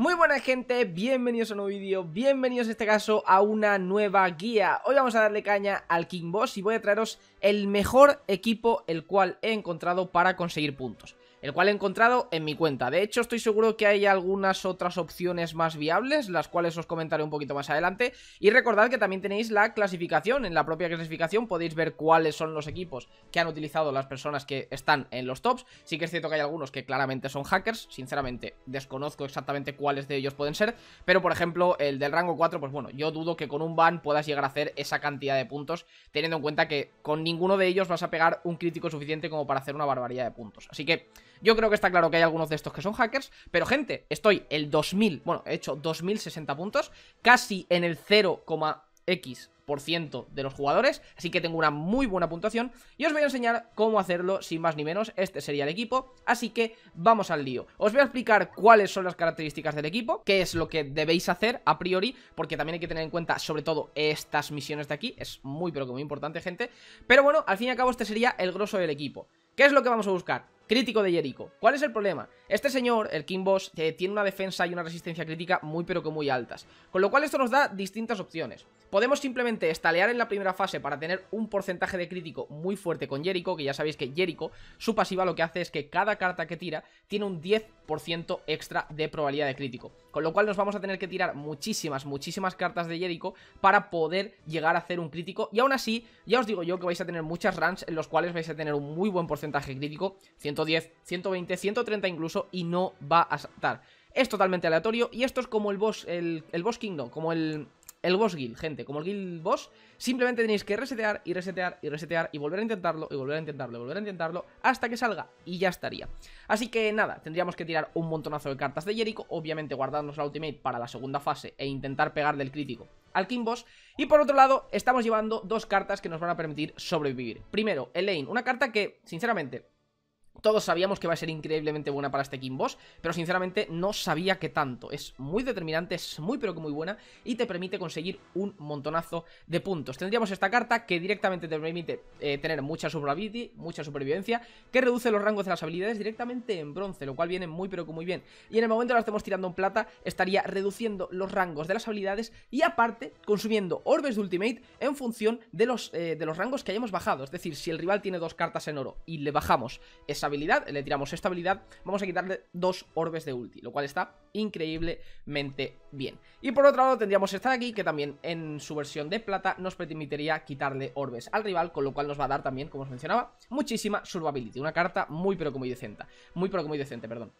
Muy buena gente, bienvenidos a un nuevo vídeo, bienvenidos en este caso a una nueva guía Hoy vamos a darle caña al King Boss y voy a traeros el mejor equipo el cual he encontrado para conseguir puntos el cual he encontrado en mi cuenta. De hecho, estoy seguro que hay algunas otras opciones más viables, las cuales os comentaré un poquito más adelante. Y recordad que también tenéis la clasificación, en la propia clasificación podéis ver cuáles son los equipos que han utilizado las personas que están en los tops. Sí que es cierto que hay algunos que claramente son hackers, sinceramente desconozco exactamente cuáles de ellos pueden ser, pero por ejemplo el del rango 4, pues bueno, yo dudo que con un ban puedas llegar a hacer esa cantidad de puntos, teniendo en cuenta que con ninguno de ellos vas a pegar un crítico suficiente como para hacer una barbaridad de puntos. Así que yo creo que está claro que hay algunos de estos que son hackers, pero gente, estoy el 2000, bueno, he hecho 2060 puntos, casi en el 0,x de los jugadores, así que tengo una muy buena puntuación y os voy a enseñar cómo hacerlo sin más ni menos, este sería el equipo, así que vamos al lío. Os voy a explicar cuáles son las características del equipo, qué es lo que debéis hacer a priori, porque también hay que tener en cuenta sobre todo estas misiones de aquí, es muy pero que muy importante gente, pero bueno, al fin y al cabo este sería el grosso del equipo. ¿Qué es lo que vamos a buscar? Crítico de Jericho. ¿Cuál es el problema? Este señor, el King Boss, eh, tiene una defensa y una resistencia crítica muy pero que muy altas. Con lo cual esto nos da distintas opciones. Podemos simplemente estalear en la primera fase para tener un porcentaje de crítico muy fuerte con Jericho, que ya sabéis que Jericho, su pasiva lo que hace es que cada carta que tira tiene un 10% extra de probabilidad de crítico. Con lo cual nos vamos a tener que tirar muchísimas, muchísimas cartas de Jericho para poder llegar a hacer un crítico. Y aún así, ya os digo yo que vais a tener muchas runs en los cuales vais a tener un muy buen porcentaje crítico, 110, 120, 130 incluso y no va a saltar. Es totalmente aleatorio y esto es como el boss, el, boss kingdom, como el, el boss guild, gente, como el guild boss, simplemente tenéis que resetear y resetear y resetear y volver a intentarlo y volver a intentarlo y volver a intentarlo hasta que salga y ya estaría. Así que nada, tendríamos que tirar un montonazo de cartas de Jericho, obviamente guardarnos la ultimate para la segunda fase e intentar pegar del crítico al King Boss. Y por otro lado, estamos llevando dos cartas que nos van a permitir sobrevivir. Primero, lane una carta que, sinceramente, todos sabíamos que va a ser increíblemente buena para este King Boss, pero sinceramente no sabía que tanto. Es muy determinante, es muy pero que muy buena y te permite conseguir un montonazo de puntos. Tendríamos esta carta que directamente te permite eh, tener mucha mucha supervivencia, que reduce los rangos de las habilidades directamente en bronce, lo cual viene muy pero que muy bien. Y en el momento que la estemos tirando en plata, estaría reduciendo los rangos de las habilidades y aparte consumiendo orbes de ultimate en función de los, eh, de los rangos que hayamos bajado. Es decir, si el rival tiene dos cartas en oro y le bajamos esa habilidad, le tiramos esta habilidad, vamos a quitarle dos orbes de ulti, lo cual está increíblemente bien. Y por otro lado tendríamos esta de aquí, que también en su versión de plata nos permitiría quitarle orbes al rival, con lo cual nos va a dar también, como os mencionaba, muchísima survivability, una carta muy pero como muy decente, muy pero como muy decente, perdón.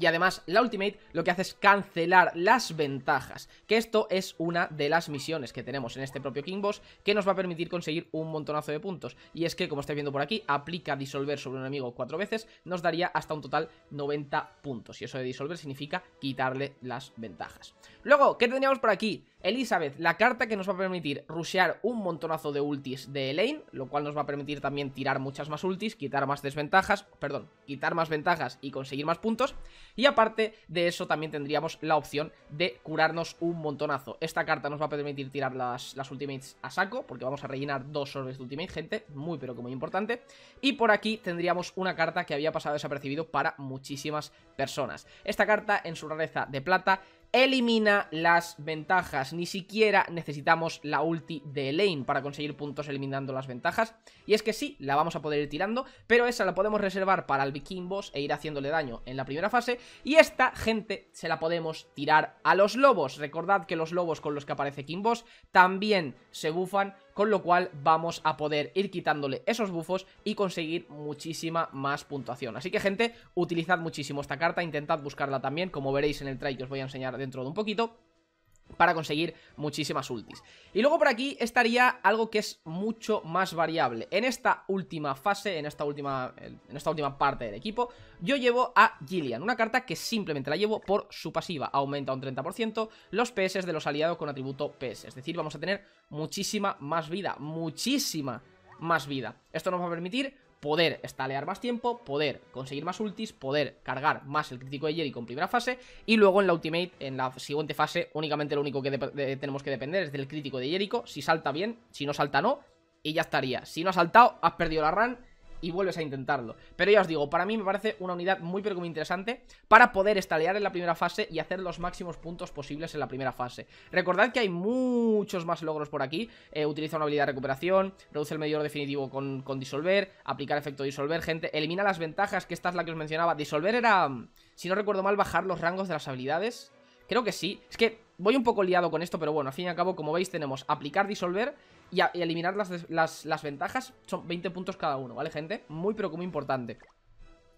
Y además la Ultimate lo que hace es cancelar las ventajas, que esto es una de las misiones que tenemos en este propio King Boss que nos va a permitir conseguir un montonazo de puntos. Y es que, como estáis viendo por aquí, aplica disolver sobre un enemigo cuatro veces, nos daría hasta un total 90 puntos. Y eso de disolver significa quitarle las ventajas. Luego, ¿qué tendríamos por aquí? Elizabeth, la carta que nos va a permitir rushear un montonazo de ultis de Elaine, lo cual nos va a permitir también tirar muchas más ultis, quitar más desventajas, perdón, quitar más ventajas y conseguir más puntos. Y aparte de eso también tendríamos la opción de curarnos un montonazo. Esta carta nos va a permitir tirar las, las ultimates a saco, porque vamos a rellenar dos orbes de ultimate, gente, muy pero que muy importante. Y por aquí tendríamos una carta que había pasado desapercibido para muchísimas personas. Esta carta en su rareza de plata elimina las ventajas. Ni siquiera necesitamos la ulti de Elaine para conseguir puntos eliminando las ventajas. Y es que sí, la vamos a poder ir tirando, pero esa la podemos reservar para el Viking Boss e ir haciéndole daño en la primera fase. Y esta, gente, se la podemos tirar a los lobos. Recordad que los lobos con los que aparece King Boss también se bufan con lo cual vamos a poder ir quitándole esos bufos y conseguir muchísima más puntuación. Así que gente, utilizad muchísimo esta carta, intentad buscarla también, como veréis en el try que os voy a enseñar dentro de un poquito para conseguir muchísimas ultis. Y luego por aquí estaría algo que es mucho más variable. En esta última fase, en esta última, en esta última parte del equipo, yo llevo a Gillian, una carta que simplemente la llevo por su pasiva. Aumenta un 30% los PS de los aliados con atributo PS. Es decir, vamos a tener muchísima más vida, muchísima más vida. Esto nos va a permitir poder estalear más tiempo, poder conseguir más ultis, poder cargar más el crítico de Jericho con primera fase y luego en la ultimate, en la siguiente fase, únicamente lo único que tenemos que depender es del crítico de Jericho, si salta bien, si no salta no, y ya estaría. Si no ha saltado, has perdido la run y vuelves a intentarlo. Pero ya os digo, para mí me parece una unidad muy pero muy interesante para poder estalear en la primera fase y hacer los máximos puntos posibles en la primera fase. Recordad que hay muchos más logros por aquí. Eh, utiliza una habilidad de recuperación, reduce el medidor definitivo con, con disolver, aplicar efecto disolver, gente. Elimina las ventajas, que esta es la que os mencionaba. Disolver era, si no recuerdo mal, bajar los rangos de las habilidades. Creo que sí. Es que voy un poco liado con esto, pero bueno, al fin y al cabo, como veis, tenemos aplicar disolver y, eliminar las, ventajas. Son 20 puntos cada uno, ¿vale, gente? Muy, pero como muy importante.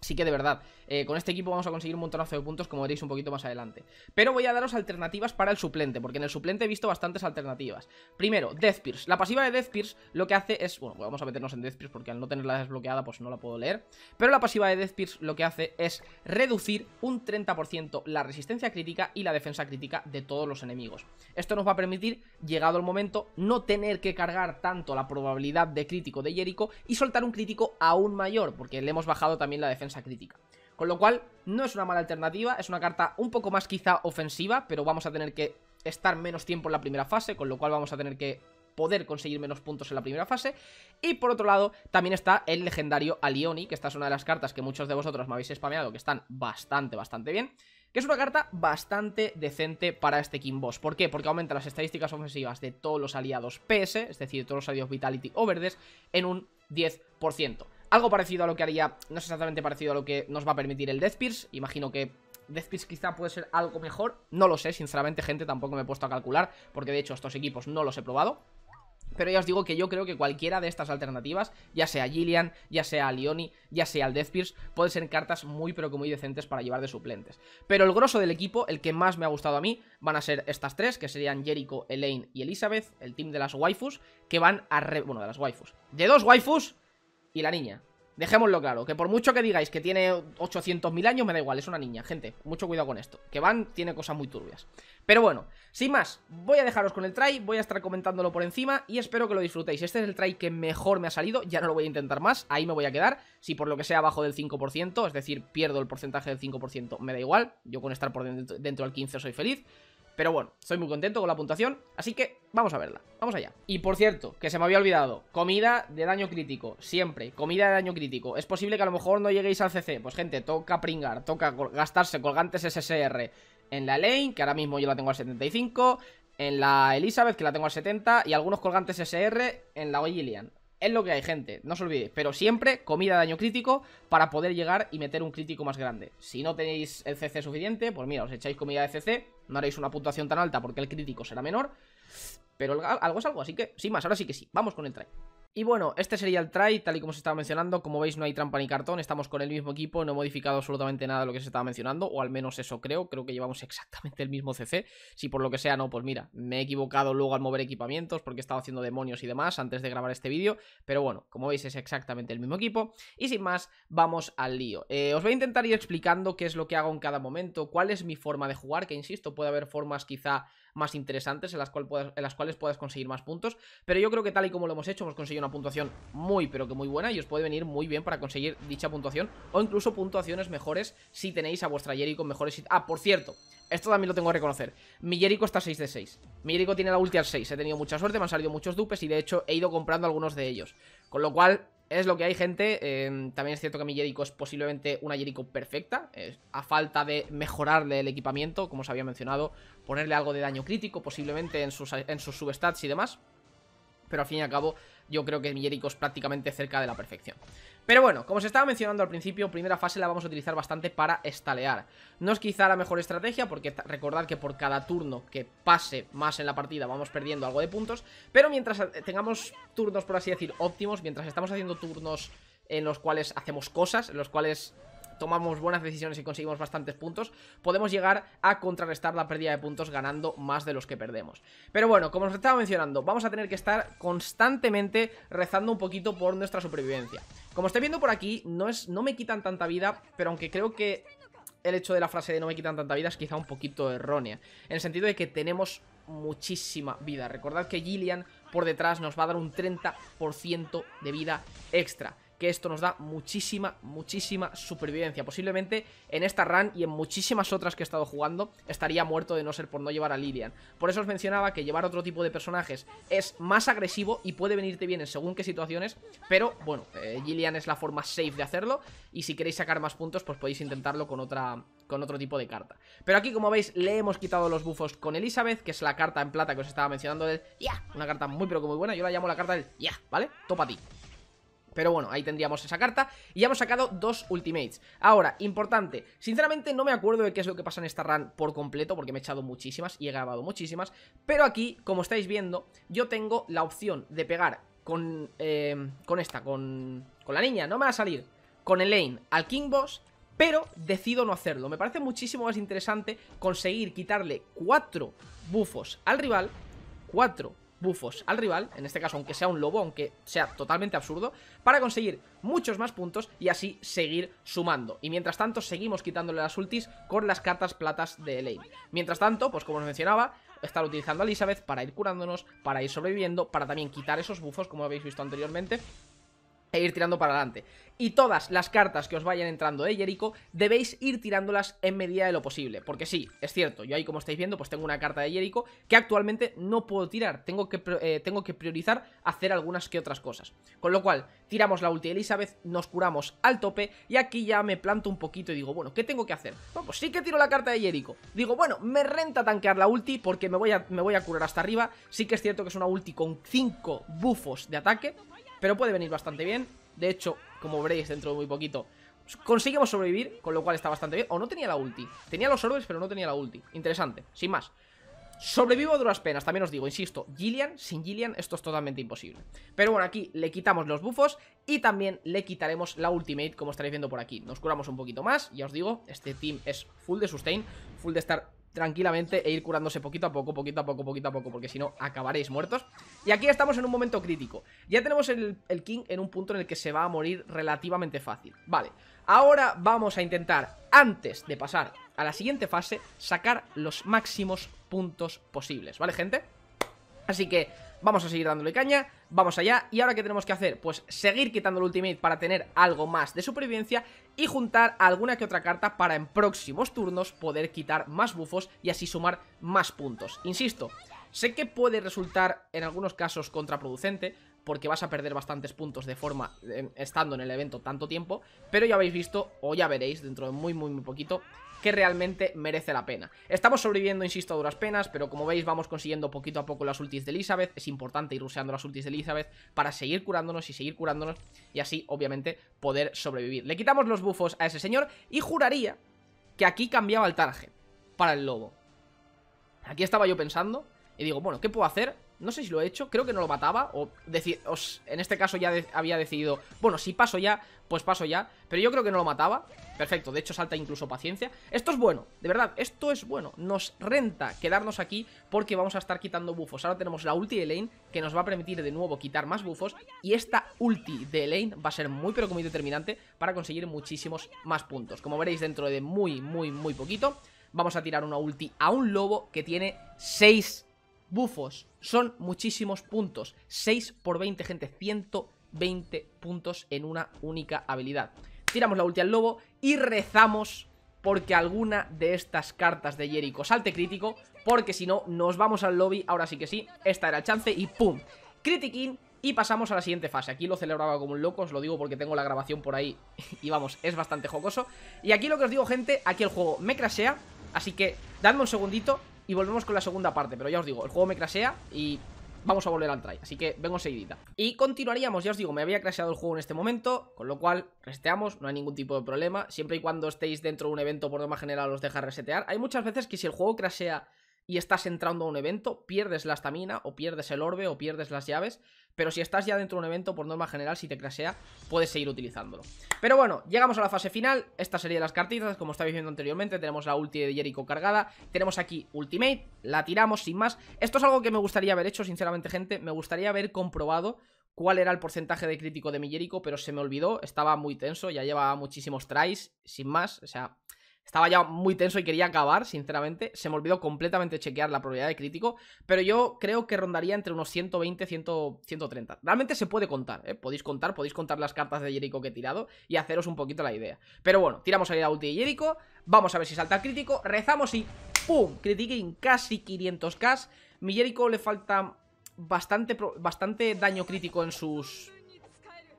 Así que de verdad, eh, con este equipo vamos a conseguir un montonazo de puntos, como veréis un poquito más adelante. Pero voy a daros alternativas para el suplente, porque en el suplente he visto bastantes alternativas. Primero, Death Pierce. La pasiva de Death Pierce lo que hace es... Bueno, vamos a meternos en Death Pierce porque al no tenerla desbloqueada pues no la puedo leer. Pero la pasiva de Death Pierce lo que hace es reducir un 30% la resistencia crítica y la defensa crítica de todos los enemigos. Esto nos va a permitir, llegado el momento, no tener que cargar tanto la probabilidad de crítico de Jericho y soltar un crítico aún mayor, porque le hemos bajado también la defensa crítica. Con lo cual, no es una mala alternativa, es una carta un poco más quizá ofensiva, pero vamos a tener que estar menos tiempo en la primera fase, con lo cual vamos a tener que poder conseguir menos puntos en la primera fase. Y por otro lado, también está el legendario Alioni, que esta es una de las cartas que muchos de vosotros me habéis spameado, que están bastante, bastante bien. Que es una carta bastante decente para este King Boss. ¿Por qué? Porque aumenta las estadísticas ofensivas de todos los aliados PS, es decir, todos los aliados Vitality o verdes, en un 10%. Algo parecido a lo que haría, no es exactamente parecido a lo que nos va a permitir el Death Pierce, imagino que Death quizá puede ser algo mejor, no lo sé, sinceramente gente, tampoco me he puesto a calcular, porque de hecho estos equipos no los he probado. Pero ya os digo que yo creo que cualquiera de estas alternativas, ya sea Gillian, ya sea Leoni, ya sea el Death Pierce, pueden ser cartas muy pero que muy decentes para llevar de suplentes. Pero el grosso del equipo, el que más me ha gustado a mí, van a ser estas tres, que serían Jericho, Elaine y Elizabeth, el team de las waifus, que van a... Re... bueno, de las waifus. De dos waifus y la niña. Dejémoslo claro, que por mucho que digáis que tiene 800.000 años, me da igual, es una niña, gente, mucho cuidado con esto, que Van tiene cosas muy turbias. Pero bueno, sin más, voy a dejaros con el try, voy a estar comentándolo por encima y espero que lo disfrutéis. Este es el try que mejor me ha salido, ya no lo voy a intentar más, ahí me voy a quedar, si por lo que sea abajo del 5%, es decir, pierdo el porcentaje del 5%, me da igual, yo con estar por dentro, dentro del 15 soy feliz. Pero bueno, estoy muy contento con la puntuación, así que vamos a verla. Vamos allá. Y por cierto, que se me había olvidado, comida de daño crítico, siempre, comida de daño crítico. Es posible que a lo mejor no lleguéis al CC, pues gente, toca pringar, toca gastarse colgantes SSR en la lane, que ahora mismo yo la tengo al 75, en la Elizabeth, que la tengo al 70, y algunos colgantes SR en la Gillian. Es lo que hay, gente, no os olvidéis. Pero siempre comida de daño crítico para poder llegar y meter un crítico más grande. Si no tenéis el CC suficiente, pues mira, os echáis comida de CC. No haréis una puntuación tan alta porque el crítico será menor. Pero algo es algo, así que sin más, ahora sí que sí. Vamos con el try. Y bueno, este sería el try, tal y como se estaba mencionando. Como veis, no hay trampa ni cartón, estamos con el mismo equipo, no he modificado absolutamente nada de lo que se estaba mencionando, o al menos eso creo, creo que llevamos exactamente el mismo CC. Si por lo que sea no, pues mira, me he equivocado luego al mover equipamientos porque he estado haciendo demonios y demás antes de grabar este vídeo, pero bueno, como veis es exactamente el mismo equipo. Y sin más, vamos al lío. Eh, os voy a intentar ir explicando qué es lo que hago en cada momento, cuál es mi forma de jugar, que insisto, puede haber formas quizá más interesantes en las, cuales puedas conseguir más puntos. Pero yo creo que tal y como lo hemos hecho, hemos conseguido una puntuación muy, pero que muy buena y os puede venir muy bien para conseguir dicha puntuación o incluso puntuaciones mejores si tenéis a vuestra Jericho mejores... Ah, por cierto, esto también lo tengo que reconocer. Mi Jericho está 6 de 6. Mi Jericho tiene la ulti al 6. He tenido mucha suerte, me han salido muchos dupes y de hecho he ido comprando algunos de ellos. Con lo cual, es lo que hay, gente. Em, también es cierto que mi Jericho es posiblemente una Jericho perfecta. a falta de mejorarle el equipamiento, como os había mencionado. Ponerle algo de daño crítico, posiblemente en sus, en sus substats y demás. Pero al fin y al cabo, yo creo que mi es prácticamente cerca de la perfección. Pero bueno, como se estaba mencionando al principio, primera fase la vamos a utilizar bastante para estalear. No es quizá la mejor estrategia, porque recordad que por cada turno que pase más en la partida vamos perdiendo algo de puntos, pero mientras eh, tengamos turnos, por así decir, óptimos, mientras estamos haciendo turnos en los cuales hacemos cosas, en los cuales tomamos buenas decisiones y conseguimos bastantes puntos, podemos llegar a contrarrestar la pérdida de puntos ganando más de los que perdemos. Pero bueno, como os estaba mencionando, vamos a tener que estar constantemente rezando un poquito por nuestra supervivencia. Como estáis viendo por aquí, no, es, no me quitan tanta vida, pero aunque creo que el hecho de la frase de no me quitan tanta vida es quizá un poquito errónea. En el sentido de que tenemos muchísima vida. Recordad que Gillian por detrás nos va a dar un 30% de vida extra que esto nos da muchísima, muchísima supervivencia. Posiblemente en esta run y en muchísimas otras que he estado jugando estaría muerto de no ser por no llevar a Lilian. Por eso os mencionaba que llevar otro tipo de personajes es más agresivo y puede venirte bien en según qué situaciones, pero bueno, Lillian eh, es la forma safe de hacerlo y si queréis sacar más puntos pues podéis intentarlo con otra con otro tipo de carta. Pero aquí, como veis, le hemos quitado los bufos con Elizabeth, que es la carta en plata que os estaba mencionando del ya, una carta muy pero que muy buena, yo la llamo la carta del ya, ¿vale? Topa a ti. Pero bueno, ahí tendríamos esa carta y ya hemos sacado dos ultimates. Ahora, importante, sinceramente no me acuerdo de qué es lo que pasa en esta run por completo porque me he echado muchísimas y he grabado muchísimas, pero aquí, como estáis viendo, yo tengo la opción de pegar con, eh, con esta, con, con la niña, no me va a salir, con el lane al King Boss pero decido no hacerlo. Me parece muchísimo más interesante conseguir quitarle cuatro bufos al rival, cuatro, bufos al rival, en este caso aunque sea un lobo, aunque sea totalmente absurdo, para conseguir muchos más puntos y así seguir sumando. Y mientras tanto seguimos quitándole las ultis con las cartas platas de Elaine. Mientras tanto, pues como os mencionaba, estar utilizando a Elizabeth para ir curándonos, para ir sobreviviendo, para también quitar esos bufos como habéis visto anteriormente e ir tirando para adelante. Y todas las cartas que os vayan entrando de Jericho debéis ir tirándolas en medida de lo posible. Porque sí, es cierto, yo ahí como estáis viendo pues tengo una carta de Jericho que actualmente no puedo tirar. Tengo que, eh, tengo que priorizar hacer algunas que otras cosas. Con lo cual, tiramos la ulti de Elizabeth, nos curamos al tope y aquí ya me planto un poquito y digo, bueno, ¿qué tengo que hacer? Bueno, pues sí que tiro la carta de Jericho. Digo, bueno, me renta tanquear la ulti porque me voy a, me voy a curar hasta arriba. Sí que es cierto que es una ulti con 5 bufos de ataque pero puede venir bastante bien. De hecho, como veréis dentro de muy poquito, conseguimos sobrevivir, con lo cual está bastante bien. O no tenía la ulti. Tenía los orbes, pero no tenía la ulti. Interesante, sin más. Sobrevivo a duras penas, también os digo, insisto, Gillian, sin Gillian esto es totalmente imposible. Pero bueno, aquí le quitamos los bufos y también le quitaremos la ultimate, como estaréis viendo por aquí. Nos curamos un poquito más, ya os digo, este team es full de sustain, full de estar tranquilamente e ir curándose poquito a poco, poquito a poco, poquito a poco, porque si no acabaréis muertos. Y aquí estamos en un momento crítico. Ya tenemos el, el King en un punto en el que se va a morir relativamente fácil. Vale, ahora vamos a intentar, antes de pasar a la siguiente fase, sacar los máximos puntos posibles, ¿vale gente? Así que vamos a seguir dándole caña, vamos allá. ¿Y ahora qué tenemos que hacer? Pues seguir quitando el ultimate para tener algo más de supervivencia y juntar alguna que otra carta para en próximos turnos poder quitar más bufos y así sumar más puntos. Insisto, sé que puede resultar en algunos casos contraproducente, porque vas a perder bastantes puntos de forma estando en el evento tanto tiempo, pero ya habéis visto, o ya veréis dentro de muy muy muy poquito, que realmente merece la pena. Estamos sobreviviendo, insisto, a duras penas, pero como veis vamos consiguiendo poquito a poco las ultis de Elizabeth, es importante ir usando las ultis de Elizabeth para seguir curándonos y seguir curándonos y así, obviamente, poder sobrevivir. Le quitamos los bufos a ese señor y juraría que aquí cambiaba el tarje... para el lobo. Aquí estaba yo pensando y digo, bueno, ¿qué puedo hacer no sé si lo he hecho, creo que no lo mataba O en este caso ya había decidido Bueno, si paso ya, pues paso ya Pero yo creo que no lo mataba Perfecto, de hecho salta incluso paciencia Esto es bueno, de verdad, esto es bueno Nos renta quedarnos aquí porque vamos a estar quitando bufos Ahora tenemos la ulti de lane Que nos va a permitir de nuevo quitar más bufos Y esta ulti de lane va a ser muy pero muy determinante Para conseguir muchísimos más puntos Como veréis dentro de muy, muy, muy poquito Vamos a tirar una ulti a un lobo que tiene 6 bufos. Son muchísimos puntos. 6 por 20, gente. 120 puntos en una única habilidad. Tiramos la ulti al lobo y rezamos porque alguna de estas cartas de Jericho salte crítico. Porque si no, nos vamos al lobby. Ahora sí que sí. Esta era el chance y ¡pum! Critiquín y pasamos a la siguiente fase. Aquí lo celebraba como un loco, os lo digo porque tengo la grabación por ahí y vamos, es bastante jocoso. Y aquí lo que os digo, gente, aquí el juego me crashea, así que dadme un segundito y volvemos con la segunda parte. Pero ya os digo, el juego me crasea y vamos a volver al try, así que vengo seguidita. Y continuaríamos, ya os digo, me había crasheado el juego en este momento, con lo cual reseteamos, no hay ningún tipo de problema, siempre y cuando estéis dentro de un evento por lo más general os deja resetear. Hay muchas veces que si el juego crashea y estás entrando a un evento, pierdes la estamina o pierdes el orbe o pierdes las llaves, pero si estás ya dentro de un evento, por norma general, si te crasea, puedes seguir utilizándolo. Pero bueno, llegamos a la fase final, esta sería las cartitas, como estaba diciendo anteriormente, tenemos la ulti de Jericho cargada, tenemos aquí Ultimate, la tiramos sin más. Esto es algo que me gustaría haber hecho, sinceramente, gente, me gustaría haber comprobado cuál era el porcentaje de crítico de mi Jericho, pero se me olvidó, estaba muy tenso, ya llevaba muchísimos tries, sin más, o sea, estaba ya muy tenso y quería acabar, sinceramente. Se me olvidó completamente chequear la probabilidad de crítico, pero yo creo que rondaría entre unos 120, 130. Realmente se puede contar, ¿eh? Podéis contar, podéis contar las cartas de Jericho que he tirado y haceros un poquito la idea. Pero bueno, tiramos ahí la ulti de Jericho, vamos a ver si salta el crítico, rezamos y ¡pum! Critiquen casi 500k. Mi Jericho le falta bastante, bastante daño crítico en sus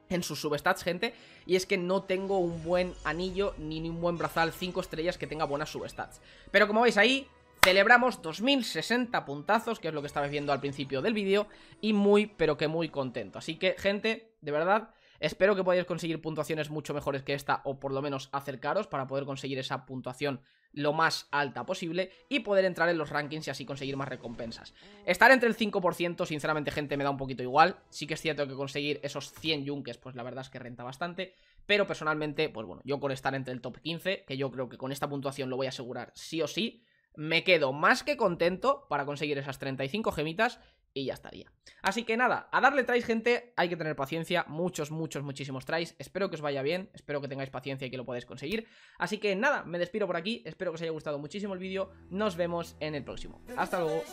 en sus substats, gente, y es que no tengo un buen anillo ni un buen brazal 5 estrellas que tenga buenas substats. Pero como veis ahí, celebramos 2060 puntazos, que es lo que estaba viendo al principio del vídeo, y muy, pero que muy contento. Así que, gente, de verdad, Espero que podáis conseguir puntuaciones mucho mejores que esta o por lo menos acercaros para poder conseguir esa puntuación lo más alta posible y poder entrar en los rankings y así conseguir más recompensas. Estar entre el 5%, sinceramente gente, me da un poquito igual. Sí que es cierto que conseguir esos 100 yunques, pues la verdad es que renta bastante. Pero personalmente, pues bueno, yo con estar entre el top 15, que yo creo que con esta puntuación lo voy a asegurar sí o sí, me quedo más que contento para conseguir esas 35 gemitas y ya estaría. Así que nada, a darle tries, gente, hay que tener paciencia, muchos, muchos, muchísimos tries, espero que os vaya bien, espero que tengáis paciencia y que lo podáis conseguir. Así que nada, me despido por aquí, espero que os haya gustado muchísimo el vídeo, nos vemos en el próximo. Hasta luego.